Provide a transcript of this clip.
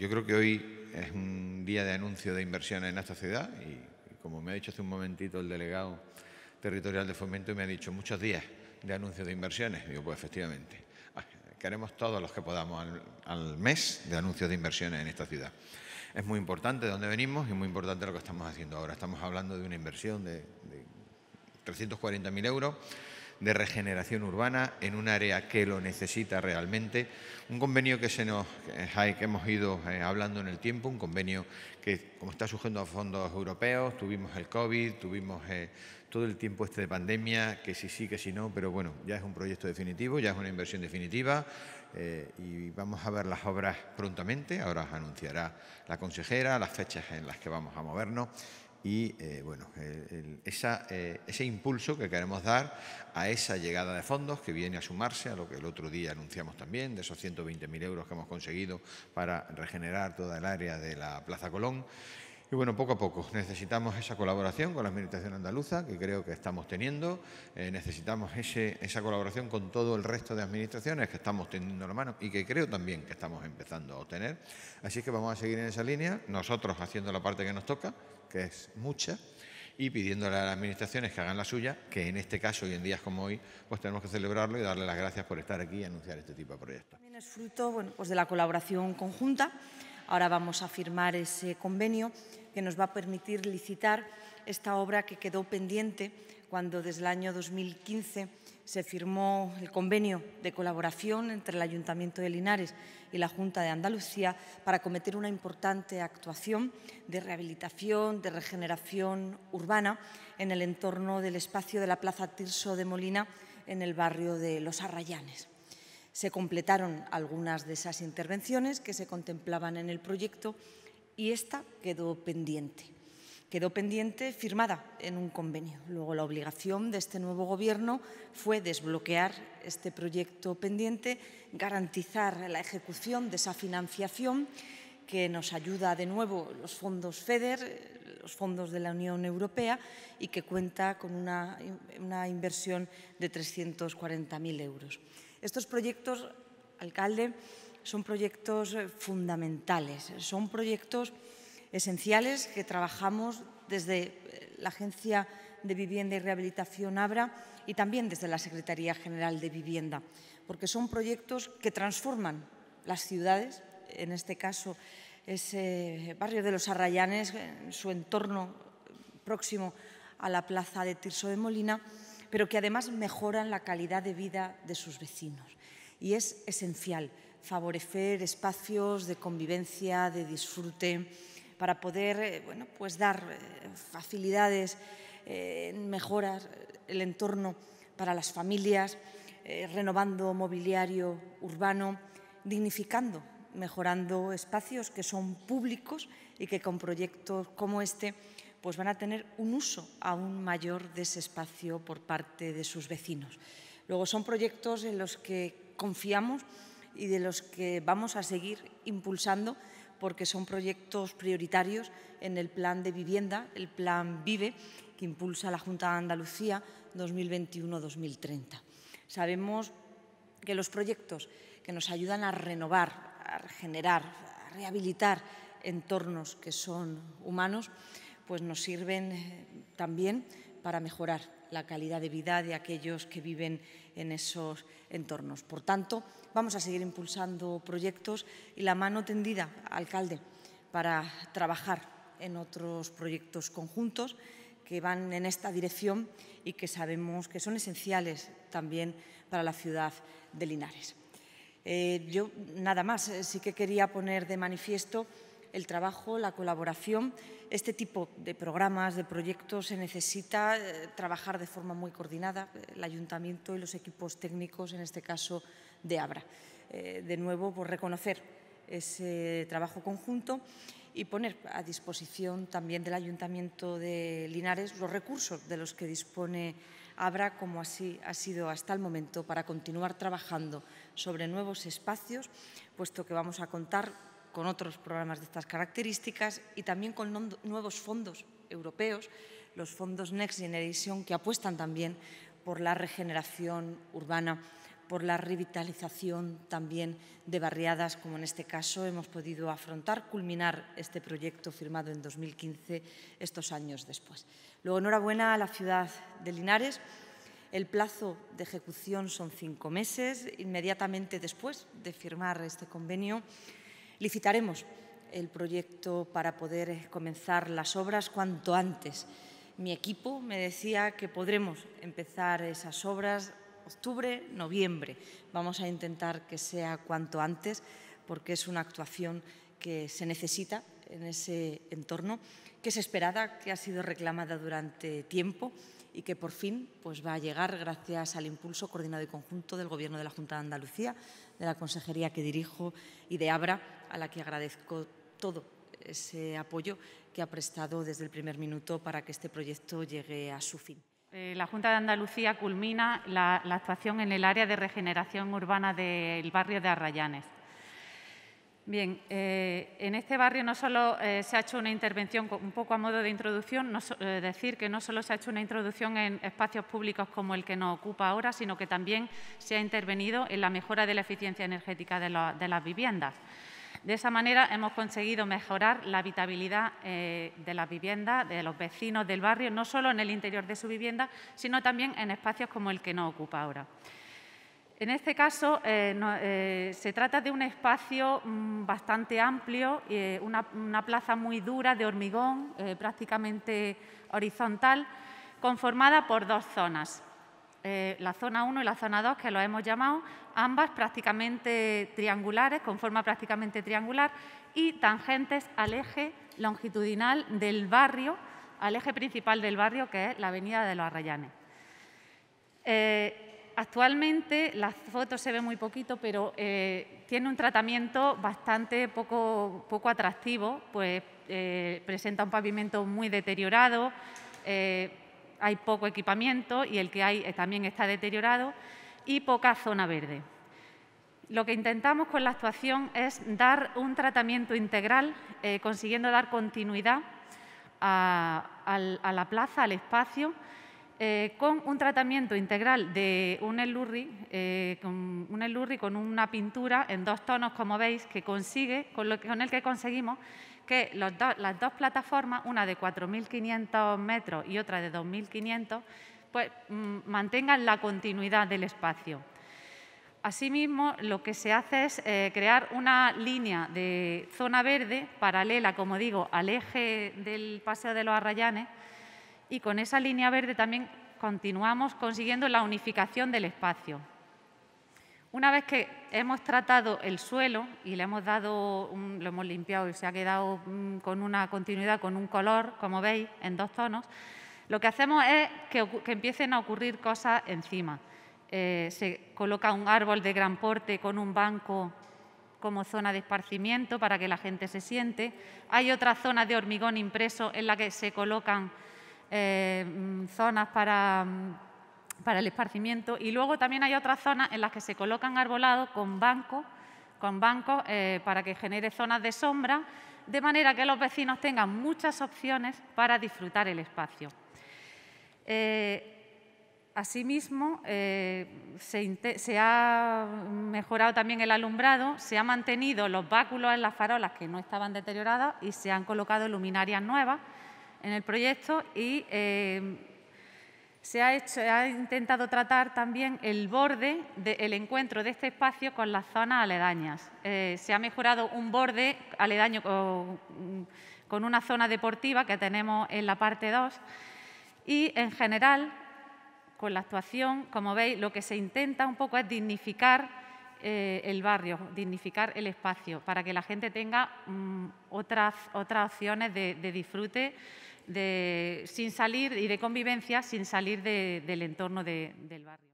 yo creo que hoy es un día de anuncio de inversiones en esta ciudad y, como me ha dicho hace un momentito el delegado territorial de fomento, me ha dicho muchos días de anuncios de inversiones. Digo, pues efectivamente, ah, queremos todos los que podamos al, mes de anuncios de inversiones en esta ciudad. Es muy importante de dónde venimos y muy importante lo que estamos haciendo ahora. Estamos hablando de una inversión de, de 340.000 euros de regeneración urbana en un área que lo necesita realmente. Un convenio que, se nos, eh, hemos ido eh, hablando en el tiempo, un convenio que, como está surgiendo a fondos europeos, tuvimos el COVID, tuvimos eh, todo el tiempo este de pandemia, que si sí, que sí no, pero bueno, ya es un proyecto definitivo, ya es una inversión definitiva y vamos a ver las obras prontamente. Ahora anunciará la consejera las fechas en las que vamos a movernos y eh, bueno, esa, eh, ese impulso que queremos dar a esa llegada de fondos que viene a sumarse a lo que el otro día anunciamos también, de esos 120.000 euros que hemos conseguido para regenerar toda el área de la Plaza Colón. Y bueno, poco a poco necesitamos esa colaboración con la Administración andaluza, que creo que estamos teniendo, eh, necesitamos ese, esa colaboración con todo el resto de administraciones que estamos teniendo la mano y que creo también que estamos empezando a obtener. Así que vamos a seguir en esa línea, nosotros haciendo la parte que nos toca, que es mucha, y pidiéndole a las administraciones que hagan la suya, que en este caso y en días como hoy, pues tenemos que celebrarlo y darle las gracias por estar aquí y anunciar este tipo de proyectos. También es fruto bueno, pues de la colaboración conjunta. Ahora vamos a firmar ese convenio que nos va a permitir licitar esta obra que quedó pendiente cuando desde el año 2015 se firmó el convenio de colaboración entre el Ayuntamiento de Linares y la Junta de Andalucía para cometer una importante actuación de rehabilitación, de regeneración urbana en el entorno del espacio de la Plaza Tirso de Molina en el barrio de Los Arrayanes. Se completaron algunas de esas intervenciones que se contemplaban en el proyecto y esta quedó pendiente. Quedó pendiente firmada en un convenio. Luego la obligación de este nuevo Gobierno fue desbloquear este proyecto pendiente, garantizar la ejecución de esa financiación que nos ayuda de nuevo los fondos FEDER, los fondos de la Unión Europea y que cuenta con una, una inversión de 340.000 euros. Estos proyectos, alcalde, son proyectos fundamentales, son proyectos esenciales que trabajamos desde eh, la Agencia de Vivienda y Rehabilitación Abra y también desde la Secretaría General de Vivienda, porque son proyectos que transforman las ciudades, en este caso ese barrio de los Arrayanes, su entorno próximo a la plaza de Tirso de Molina, pero que además mejoran la calidad de vida de sus vecinos. Y es esencial favorecer espacios de convivencia, de disfrute, para poder eh, pues dar eh, facilidades, eh, mejorar el entorno para las familias, renovando mobiliario urbano, dignificando, mejorando espacios que son públicos y que con proyectos como este pues van a tener un uso aún mayor de ese espacio por parte de sus vecinos. Luego son proyectos en los que confiamos y de los que vamos a seguir impulsando porque son proyectos prioritarios en el plan de vivienda, el plan Vive, que impulsa la Junta de Andalucía 2021-2030. Sabemos que los proyectos que nos ayudan a renovar, a regenerar, a rehabilitar entornos que son humanos, pues nos sirven eh, también para mejorar la calidad de vida de aquellos que viven en esos entornos. Por tanto, vamos a seguir impulsando proyectos y la mano tendida, alcalde, para trabajar en otros proyectos conjuntos que van en esta dirección y que sabemos que son esenciales también para la ciudad de Linares. Eh, yo nada más, eh, sí que quería poner de manifiesto el trabajo, la colaboración. Este tipo de programas, de proyectos, se necesita eh, trabajar de forma muy coordinada, eh, el ayuntamiento y los equipos técnicos, en este caso de ABRA. Eh, de nuevo, por pues, reconocer ese trabajo conjunto y poner a disposición también del ayuntamiento de Linares los recursos de los que dispone Abra, como así ha sido hasta el momento, para continuar trabajando sobre nuevos espacios, puesto que vamos a contar con otros programas de estas características y también con nuevos fondos europeos, los fondos Next Generation, que apuestan también por la regeneración urbana, por la revitalización también de barriadas, como en este caso hemos podido afrontar, culminar este proyecto firmado en 2015, estos años después. Luego, enhorabuena a la ciudad de Linares. El plazo de ejecución son cinco meses. Inmediatamente después de firmar este convenio, Licitaremos el proyecto para poder comenzar las obras cuanto antes. Mi equipo me decía que podremos empezar esas obras octubre, noviembre. Vamos a intentar que sea cuanto antes porque es una actuación que se necesita en ese entorno que es esperada, que ha sido reclamada durante tiempo y que por fin pues, va a llegar gracias al impulso coordinado y conjunto del Gobierno de la Junta de Andalucía, de la consejería que dirijo y de Abra, a la que agradezco todo ese apoyo que ha prestado desde el primer minuto para que este proyecto llegue a su fin. Eh, la Junta de Andalucía culmina la, la actuación en el área de regeneración urbana del barrio de Arrayanes. Bien, eh, en este barrio no solo eh, se ha hecho una intervención, un poco a modo de introducción, no eh, decir que no solo se ha hecho una introducción en espacios públicos como el que nos ocupa ahora, sino que también se ha intervenido en la mejora de la eficiencia energética de, las viviendas. De esa manera hemos conseguido mejorar la habitabilidad de las viviendas, de los vecinos del barrio, no solo en el interior de su vivienda, sino también en espacios como el que nos ocupa ahora. En este caso eh, eh, se trata de un espacio mm, bastante amplio, eh, una, plaza muy dura de hormigón, prácticamente horizontal, conformada por dos zonas. la zona 1 y la zona 2, que lo hemos llamado, ambas prácticamente triangulares, con forma prácticamente triangular, y tangentes al eje longitudinal del barrio, al eje principal del barrio, que es la Avenida de los Arrayanes actualmente la foto se ve muy poquito, pero eh, tiene un tratamiento bastante poco, atractivo, pues eh, presenta un pavimento muy deteriorado, eh, hay poco equipamiento y el que hay también está deteriorado y poca zona verde. Lo que intentamos con la actuación es dar un tratamiento integral, consiguiendo dar continuidad a la plaza, al espacio, eh, con un tratamiento integral de un elurri, eh, con, un elurri con una pintura en dos tonos, como veis, que consigue, con, el que conseguimos que las dos plataformas, una de 4.500 metros y otra de 2.500, pues mm, mantengan la continuidad del espacio. Asimismo, lo que se hace es eh, crear una línea de zona verde paralela, como digo, al eje del Paseo de los Arrayanes, y con esa línea verde también continuamos consiguiendo la unificación del espacio. Una vez que hemos tratado el suelo y le hemos dado, lo hemos limpiado y se ha quedado mm, con una continuidad, con un color, como veis, en dos tonos, lo que hacemos es que, empiecen a ocurrir cosas encima. Eh, se coloca un árbol de gran porte con un banco como zona de esparcimiento para que la gente se siente. Hay otra zona de hormigón impreso en la que se colocan eh, mm, zonas mm, para, el esparcimiento y luego también hay otras zonas en las que se colocan arbolados con bancos, con eh, para que genere zonas de sombra, de manera que los vecinos tengan muchas opciones para disfrutar el espacio. Eh, asimismo, se, se, ha mejorado también el alumbrado, se han mantenido los báculos en las farolas que no estaban deterioradas y se han colocado luminarias nuevas en el proyecto y eh, se, ha hecho, ha intentado tratar también el borde del encuentro de este espacio con las zonas aledañas. Eh, se ha mejorado un borde aledaño con, una zona deportiva que tenemos en la parte 2 y en general con la actuación, como veis, lo que se intenta un poco es dignificar eh, el barrio, dignificar el espacio, para que la gente tenga mm, otras, otras opciones de disfrute de, sin salir, y de convivencia sin salir del entorno del barrio.